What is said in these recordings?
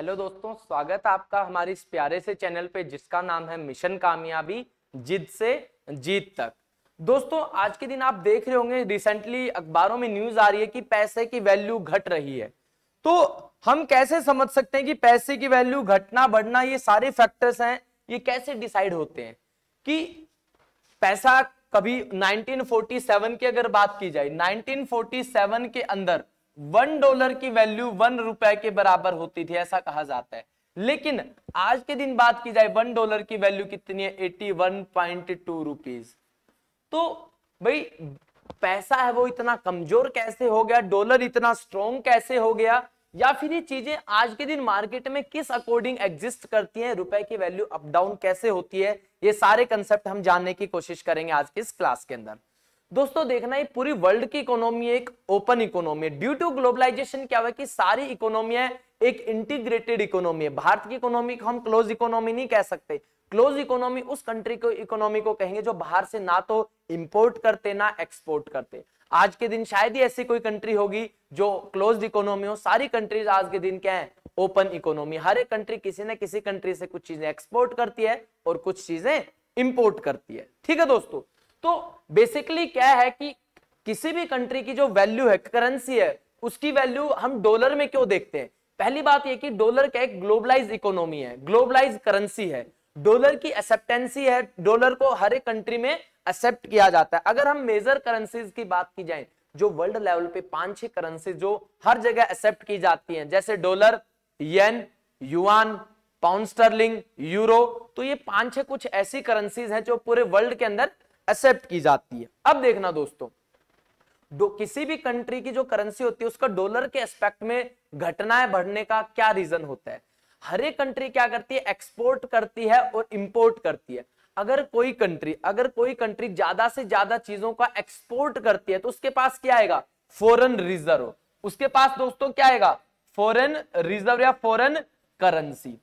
hello दोस्तों स्वागत है आपका हमारे इस प्यारे से चैनल पे जिसका नाम है मिशन कामयाबी जिद से जीत तक दोस्तों आज के दिन आप देख रहे होंगे रिसेंटली अखबारों में न्यूज आ रही है कि पैसे की वैल्यू घट रही है तो हम कैसे समझ सकते हैं कि पैसे की वैल्यू घटना बढ़ना ये सारे फैक्टर्स हैं ये कैसे डिसाइड होते हैं कि पैसा कभी 1947 की अगर बात की जाए 1947 के अंदर वन डॉलर की वैल्यू वन रुपए के बराबर होती थी ऐसा कहा जाता है लेकिन आज के दिन बात की जाए वन डॉलर की वैल्यू कितनी है eighty one point two rupees तो भाई पैसा है वो इतना कमजोर कैसे हो गया डॉलर इतना स्ट्रोंग कैसे हो गया या फिर ये चीजें आज के दिन मार्केट में किस अकॉर्डिंग एग्जिस्ट करती हैं रुपए की वैल्यू अप डाउन कैसे होती है ये सारे कंसेप्ट हम जानने की कोशिश करेंगे आज के इस क्लास के अंदर दोस्तों देखना ये पूरी वर्ल्ड की इकोनॉमी एक ओपन इकोनॉमी है ड्यू टू ग्लोबलाइजेशन क्या हुआ कि सारी इकोनॉमी एक इंटीग्रेटेड इकोनॉमी है भारत की इकोनॉमी को हम क्लोज इकोनॉमी नहीं कह सकते क्लोज इकोनॉमी उस कंट्री को इकोनॉमी को कहेंगे जो बाहर से ना तो इंपोर्ट करते ना एक्सपोर्ट करते आज के दिन शायद ही ऐसी कोई कंट्री होगी जो क्लोज इकोनॉमी हो सारी कंट्रीज आज के दिन क्या है ओपन इकोनॉमी हर एक कंट्री किसी ना किसी कंट्री से कुछ चीजें एक्सपोर्ट करती है और कुछ चीजें इंपोर्ट करती है ठीक है दोस्तों तो बेसिकली क्या है कि किसी भी कंट्री की जो वैल्यू है करेंसी है उसकी वैल्यू हम डॉलर में क्यों देखते हैं पहली बात यह कि डॉलर क्या एक ग्लोबलाइज इकोनॉमी है ग्लोबलाइज करेंसी है डॉलर की एक्सेप्टेंसी है डॉलर को हर एक कंट्री में एक्सेप्ट किया जाता है अगर हम मेजर करेंसीज की बात की जाए जो वर्ल्ड लेवल पे पांच छह करेंसी जो हर जगह एक्सेप्ट की जाती हैं जैसे dollar yen yuan pound sterling euro तो ये पांच छह कुछ ऐसी करेंसीज हैं जो पूरे वर्ल्ड के अंदर एक्सेप्ट की जाती है अब देखना दोस्तों दो किसी भी कंट्री की जो करेंसी होती है उसका डॉलर के एस्पेक्ट में घटनाएं बढ़ने का क्या रीजन होता है हर एक कंट्री क्या करती है एक्सपोर्ट करती है और इंपोर्ट करती है अगर कोई कंट्री अगर कोई कंट्री ज्यादा से ज्यादा चीजों का एक्सपोर्ट करती है तो उसके पास क्या आएगा फॉरेन रिजर्व उसके पास दोस्तों क्या आएगा फॉरेन रिजर्व या फॉरेन करेंसी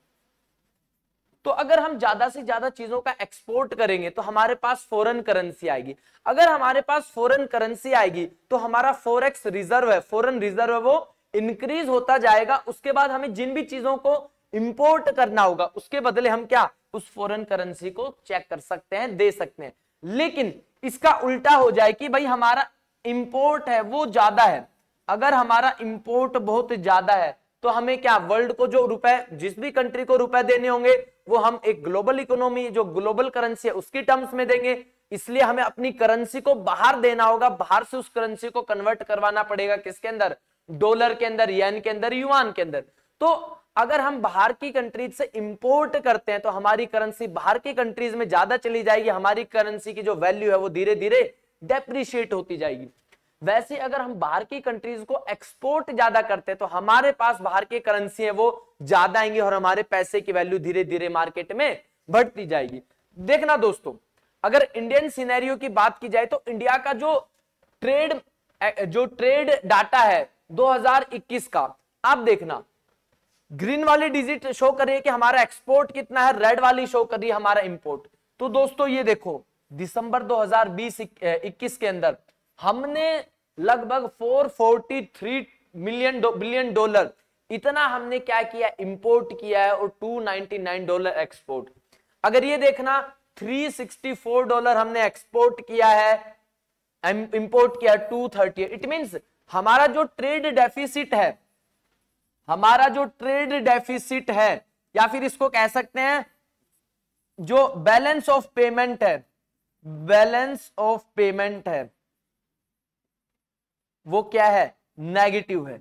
तो अगर हम ज्यादा से ज्यादा चीजों का एक्सपोर्ट करेंगे तो हमारे पास फॉरेन करेंसी आएगी अगर हमारे पास फॉरेन करेंसी आएगी तो हमारा फोरेक्स रिजर्व है फॉरेन रिजर्व है वो इंक्रीज होता जाएगा उसके बाद हमें जिन भी चीजों को इंपोर्ट करना होगा उसके बदले हम क्या उस फॉरेन करेंसी को चेक कर सकते हैं दे सकते हैं लेकिन इसका उल्टा हो जाए कि भाई हमारा इंपोर्ट है वो ज्यादा है अगर हमारा इंपोर्ट बहुत ज्यादा है तो हमें क्या वर्ल्ड को जो रुपए जिस भी कंट्री को रुपए देने होंगे वो हम एक ग्लोबल इकोनॉमी जो ग्लोबल करेंसी है उसकी टर्म्स में देंगे इसलिए हमें अपनी करेंसी को बाहर देना होगा बाहर से उस करेंसी को कन्वर्ट करवाना पड़ेगा किसके अंदर डॉलर के अंदर येन के अंदर युआन के अंदर तो अगर हम बाहर की कंट्रीज से इंपोर्ट करते हैं तो हमारी करेंसी बाहर की कंट्रीज में ज्यादा चली जाएगी हमारी करेंसी की जो वैल्यू है वो धीरे धीरे डेप्रिशिएट होती जाएगी वैसे अगर हम बाहर की कंट्रीज को एक्सपोर्ट ज्यादा करते हैं तो हमारे पास बाहर की करेंसी है वो ज्यादा आएंगी और हमारे पैसे की वैल्यू धीरे धीरे मार्केट में बढ़ती जाएगी देखना दोस्तों अगर इंडियन सीनेरियो की बात की जाए तो इंडिया का जो ट्रेड जो ट्रेड डाटा है 2021 का आप देखना ग्रीन वाली डिजिट शो कर रही है कि हमारा एक्सपोर्ट कितना है रेड वाली शो कर रही है हमारा इंपोर्ट तो दोस्तों ये देखो दिसंबर 2020 21 के अंदर हमने लगभग 443 मिलियन बिलियन डॉलर इतना हमने क्या किया इंपोर्ट किया है और 299 डॉलर एक्सपोर्ट अगर ये देखना 364 डॉलर हमने एक्सपोर्ट किया है इंपोर्ट किया थर्टी इट मींस हमारा जो ट्रेड डेफिसिट है हमारा जो ट्रेड डेफिसिट है या फिर इसको कह सकते हैं जो बैलेंस ऑफ पेमेंट है बैलेंस ऑफ पेमेंट है वो क्या है नेगेटिव है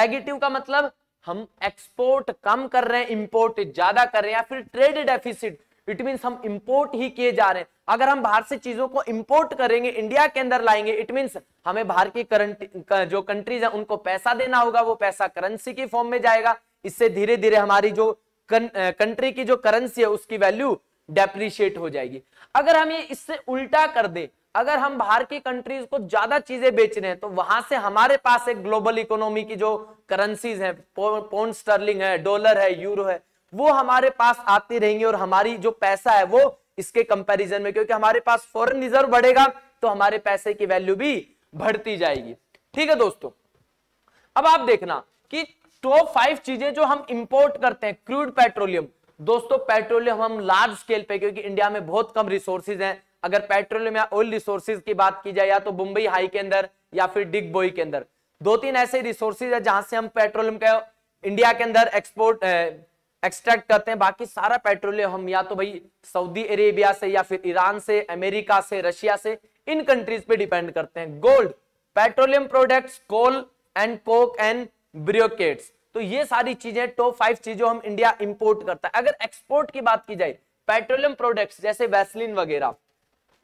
नेगेटिव का मतलब हम एक्सपोर्ट कम कर रहे हैं इंपोर्ट ज्यादा कर रहे हैं या फिर ट्रेड डेफिसिट इट मीन हम इंपोर्ट ही किए जा रहे हैं अगर हम बाहर से चीजों को इंपोर्ट करेंगे इंडिया के अंदर लाएंगे इट मीन हमें बाहर की करंट जो कंट्रीज है उनको पैसा देना होगा वो पैसा करेंसी के फॉर्म में जाएगा इससे धीरे धीरे हमारी जो कंट्री की जो करेंसी है उसकी वैल्यू डेप्रिशिएट हो जाएगी अगर हम ये इससे उल्टा कर दे अगर हम बाहर की कंट्रीज को ज्यादा चीजें बेच रहे हैं तो वहां से हमारे पास एक ग्लोबल इकोनॉमी की जो करेंसीज है पोन स्टर्लिंग है डॉलर है यूरो है वो हमारे पास आती रहेंगी और हमारी जो पैसा है वो इसके कंपैरिजन में क्योंकि हमारे पास फॉरेन रिजर्व बढ़ेगा तो हमारे पैसे की वैल्यू भी बढ़ती जाएगी ठीक है दोस्तों अब आप देखना कि टॉप फाइव चीजें जो हम इंपोर्ट करते हैं क्रूड पेट्रोलियम दोस्तों पेट्रोलियम हम लार्ज स्केल पे क्योंकि इंडिया में बहुत कम रिसोर्सेज हैं अगर पेट्रोलियम या ऑयल रिसोर्सेज की बात की जाए या तो मुंबई हाई के अंदर या फिर डिग बोई के अंदर दो तीन ऐसे रिसोर्सेज है जहां से हम पेट्रोलियम का इंडिया के अंदर एक्सपोर्ट एक्सट्रैक्ट करते हैं बाकी सारा पेट्रोलियम हम या तो भाई सऊदी अरेबिया से या फिर ईरान से अमेरिका से रशिया से इन कंट्रीज पे डिपेंड करते हैं gold petroleum products coal and coke and briquettes तो ये सारी चीजें टॉप फाइव चीजों हम इंडिया इंपोर्ट करता है अगर एक्सपोर्ट की बात की जाए पेट्रोलियम प्रोडक्ट्स जैसे वैसलिन वगैरह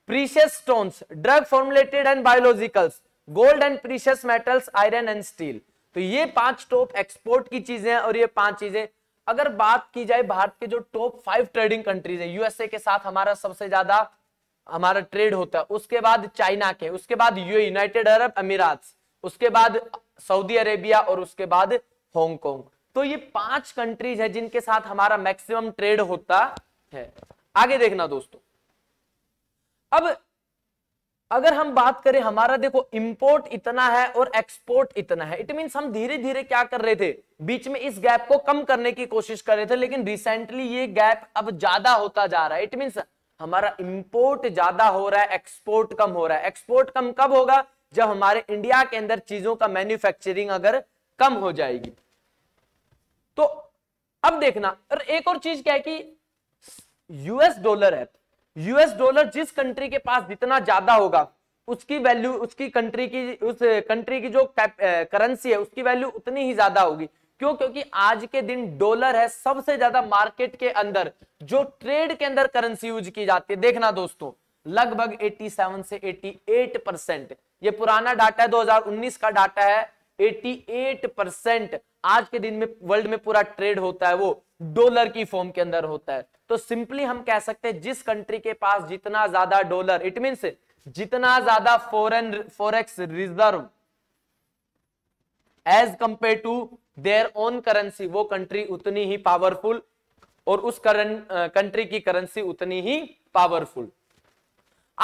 precious stones drug formulated and biologicals gold and precious metals iron and steel तो ये पांच टॉप एक्सपोर्ट की चीजें हैं और ये पांच चीजें अगर बात की जाए भारत के जो टॉप फाइव ट्रेडिंग कंट्रीज है यूएसए के साथ हमारा सबसे ज्यादा हमारा ट्रेड होता है उसके बाद चाइना के उसके बाद यूनाइटेड अरब अमीरात उसके बाद सऊदी अरेबिया और उसके बाद हांगकॉन्ग तो ये पांच कंट्रीज है जिनके साथ हमारा मैक्सिमम ट्रेड होता है आगे देखना दोस्तों अब अगर हम बात करें हमारा देखो इंपोर्ट इतना है और एक्सपोर्ट इतना है इट मीन्स हम धीरे धीरे क्या कर रहे थे बीच में इस गैप को कम करने की कोशिश कर रहे थे लेकिन रिसेंटली ये गैप अब ज्यादा होता जा रहा है इट मीन हमारा इंपोर्ट ज्यादा हो रहा है एक्सपोर्ट कम हो रहा है एक्सपोर्ट कम कब होगा जब हमारे इंडिया के अंदर चीजों का मैन्युफैक्चरिंग अगर कम हो जाएगी तो अब देखना और एक और चीज क्या है कि यूएस डॉलर है यूएस डॉलर जिस कंट्री के पास जितना ज्यादा होगा उसकी वैल्यू उसकी कंट्री की उस कंट्री की जो करेंसी है उसकी वैल्यू उतनी ही ज्यादा होगी क्यों क्योंकि आज के दिन डॉलर है सबसे ज्यादा मार्केट के अंदर जो ट्रेड के अंदर करेंसी यूज की जाती है देखना दोस्तों लगभग 87 से 88 परसेंट ये पुराना डाटा है 2019 का डाटा है 88 परसेंट आज के दिन में वर्ल्ड में पूरा ट्रेड होता है वो डॉलर की फॉर्म के अंदर होता है तो सिंपली हम कह सकते हैं जिस कंट्री के पास जितना ज्यादा डॉलर इट मीन जितना ज्यादा foreign forex reserve as compare to their own currency वो कंट्री उतनी ही पावरफुल और उस करन कंट्री की करेंसी उतनी ही पावरफुल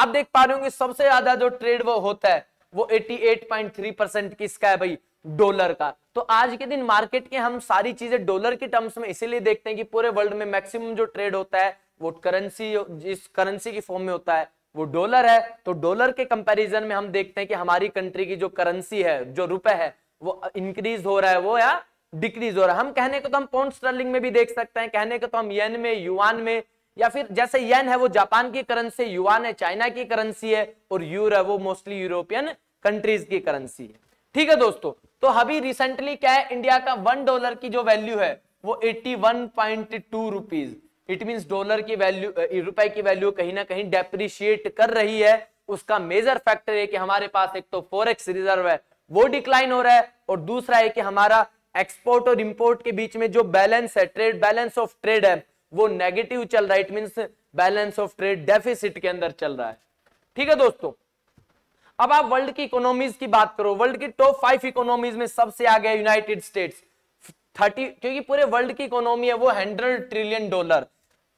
आप देख पा रहे होंगे सबसे ज्यादा जो ट्रेड वो होता है वो 88.3 परसेंट किसका है भाई डॉलर का तो आज के दिन मार्केट के हम सारी चीजें डॉलर के टर्म्स में इसीलिए देखते हैं कि पूरे वर्ल्ड में मैक्सिमम जो ट्रेड होता है वो करेंसी जिस करेंसी की फॉर्म में होता है वो डॉलर है तो डॉलर के कंपैरिजन में हम देखते हैं कि हमारी कंट्री की जो करेंसी है जो रुपए है वो इंक्रीज हो रहा है वो या डिक्रीज हो रहा है हम कहने को तो हम पोन्ट स्टर्लिंग में भी देख सकते हैं कहने को तो हम येन में युवान में या फिर जैसे येन है वो जापान की करेंसी युवान है चाइना की करेंसी है और यूर है वो मोस्टली यूरोपियन कंट्रीज की करेंसी है ठीक है दोस्तों तो अभी रिसेंटली क्या है इंडिया का वन डॉलर की जो वैल्यू है वो eighty one point two rupees it mean dollar की वैल्यू रुपए की वैल्यू कहीं ना कहीं डेप्रिशिएट कर रही है उसका मेजर फैक्टर है कि हमारे पास एक तो फॉरेक्स रिजर्व है वो डिक्लाइन हो रहा है और दूसरा है कि हमारा एक्सपोर्ट और इंपोर्ट के बीच में जो बैलेंस है ट्रेड बैलेंस ऑफ ट्रेड है वो नेगेटिव चल रहा है it mean balance of trade deficit के अंदर चल रहा है ठीक है दोस्तों अब आप वर्ल्ड की इकोनॉमीज की बात करो वर्ल्ड की टॉप फाइव इकोनॉमीज में सबसे आगे यूनाइटेड स्टेट्स थर्टी क्योंकि पूरे वर्ल्ड की इकोनॉमी है वो hundred trillion dollar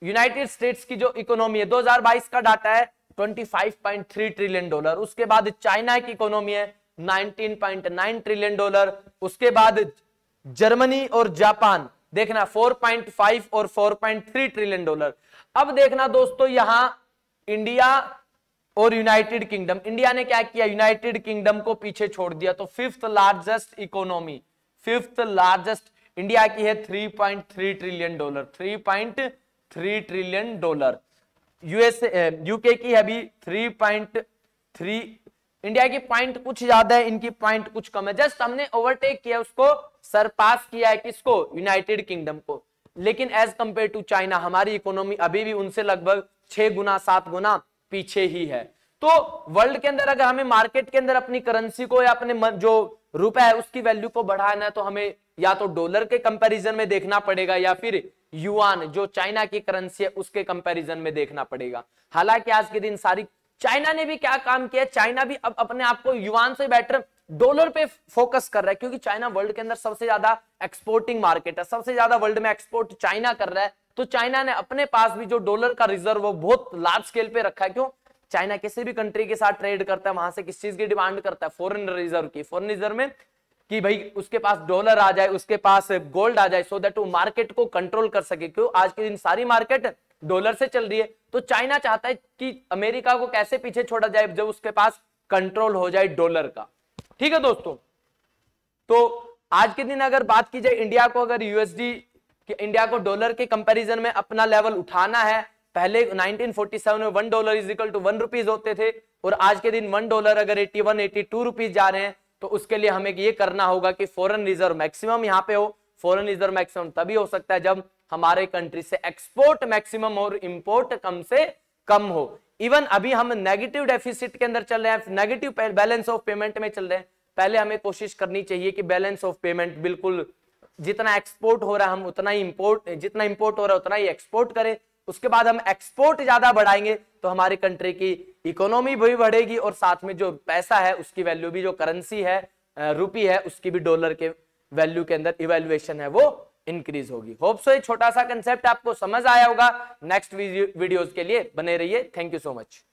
United States की जो इकोनॉमी है 2022 का डाटा है 25.3 ट्रिलियन डॉलर उसके बाद चाइना की इकोनॉमी है 19.9 ट्रिलियन डॉलर उसके बाद जर्मनी और जापान देखना 4.5 और 4.3 ट्रिलियन डॉलर अब देखना दोस्तों यहां इंडिया और यूनाइटेड किंगडम इंडिया ने क्या किया यूनाइटेड किंगडम को पीछे छोड़ दिया तो fifth largest economy fifth largest India की है 3.3 trillion dollar 3.3 trillion dollar USA UK की है अभी 3.3 इंडिया की पॉइंट कुछ ज्यादा है इनकी पॉइंट कुछ कम है जस्ट हमने ओवरटेक किया उसको सरपास किया है किसको यूनाइटेड किंगडम को लेकिन एज कंपेयर टू चाइना हमारी इकोनॉमी अभी भी उनसे लगभग छह गुना सात गुना पीछे ही है तो वर्ल्ड के अंदर अगर हमें मार्केट के अंदर अपनी करेंसी को या अपने जो रुपए है उसकी वैल्यू को बढ़ाना है तो हमें या तो डॉलर के कंपैरिजन में देखना पड़ेगा या फिर युआन जो चाइना की करेंसी है उसके कंपैरिजन में देखना पड़ेगा हालांकि आज के दिन सारी चाइना ने भी क्या काम किया चाइना भी अब अपने आप को युआन से बेटर डॉलर पे फोकस कर रहा है क्योंकि चाइना वर्ल्ड के अंदर सबसे ज्यादा एक्सपोर्टिंग मार्केट है सबसे ज्यादा वर्ल्ड में एक्सपोर्ट चाइना कर रहा है तो चाइना ने अपने पास भी जो डॉलर का रिजर्व वो बहुत लार्ज स्केल पे रखा है क्यों चाइना किसी भी कंट्री के साथ ट्रेड करता है वहां से किस चीज की डिमांड करता है फॉरेन रिजर्व की फॉरेन रिजर्व में कि भाई उसके पास डॉलर आ जाए उसके पास गोल्ड आ जाए सो देट वो मार्केट को कंट्रोल कर सके क्यों आज के दिन सारी मार्केट डॉलर से चल रही है तो चाइना चाहता है कि अमेरिका को कैसे पीछे छोड़ा जाए जब उसके पास कंट्रोल हो जाए डॉलर का ठीक है दोस्तों तो आज के दिन अगर बात की जाए इंडिया को अगर यूएसडी कि इंडिया को डॉलर के कंपैरिजन में अपना लेवल उठाना है पहले 1947 में one dollar is equal to one rupees होते थे और आज के दिन वन डॉलर अगर eighty one eighty two rupees जा रहे हैं तो उसके लिए हमें ये करना होगा कि फॉरन रिजर्व मैक्सिमम यहाँ पे हो फॉरन रिजर्व मैक्सिमम तभी हो सकता है जब हमारे कंट्री से एक्सपोर्ट मैक्सिमम और इम्पोर्ट कम से कम हो इवन अभी हम नेगेटिव डेफिसिट के अंदर चल रहे हैं नेगेटिव बैलेंस ऑफ पेमेंट में चल रहे हैं पहले हमें कोशिश करनी चाहिए कि बैलेंस ऑफ पेमेंट बिल्कुल जितना एक्सपोर्ट हो रहा है हम उतना ही इम्पोर्ट जितना इम्पोर्ट हो रहा है उतना ही एक्सपोर्ट करें उसके बाद हम एक्सपोर्ट ज्यादा बढ़ाएंगे तो हमारी कंट्री की इकोनॉमी भी बढ़ेगी और साथ में जो पैसा है उसकी वैल्यू भी जो करेंसी है रुपी है उसकी भी डॉलर के वैल्यू के अंदर इवेल्युएशन है वो इंक्रीज होगी होप सो ये छोटा सा कंसेप्ट आपको समझ आया होगा नेक्स्ट वीडियोज के लिए बने रहिए थैंक यू सो मच